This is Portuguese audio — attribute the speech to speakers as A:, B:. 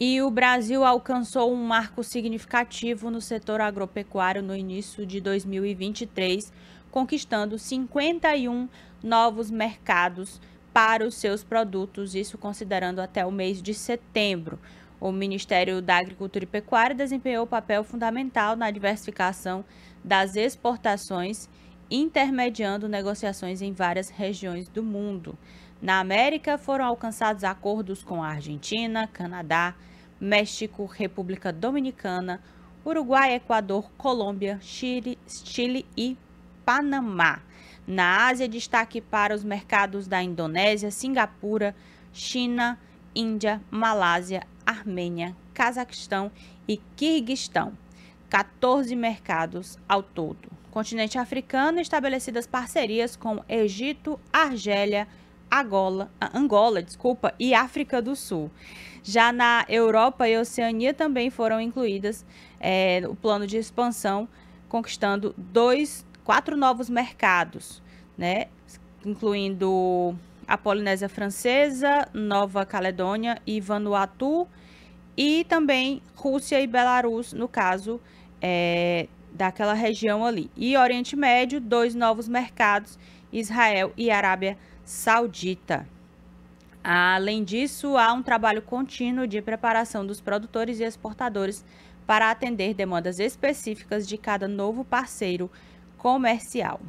A: E o Brasil alcançou um marco significativo no setor agropecuário no início de 2023, conquistando 51 novos mercados para os seus produtos, isso considerando até o mês de setembro. O Ministério da Agricultura e Pecuária desempenhou papel fundamental na diversificação das exportações intermediando negociações em várias regiões do mundo. Na América, foram alcançados acordos com a Argentina, Canadá, México, República Dominicana, Uruguai, Equador, Colômbia, Chile, Chile e Panamá. Na Ásia, destaque para os mercados da Indonésia, Singapura, China, Índia, Malásia, Armênia, Cazaquistão e Quirguistão. 14 mercados ao todo continente africano, estabelecidas parcerias com Egito, Argélia, Angola, Angola, desculpa, e África do Sul. Já na Europa e Oceania também foram incluídas é, o plano de expansão, conquistando dois, quatro novos mercados, né? Incluindo a Polinésia Francesa, Nova Caledônia e Vanuatu, e também Rússia e Belarus, no caso, é, daquela região ali. E Oriente Médio, dois novos mercados, Israel e Arábia Saudita. Além disso, há um trabalho contínuo de preparação dos produtores e exportadores para atender demandas específicas de cada novo parceiro comercial.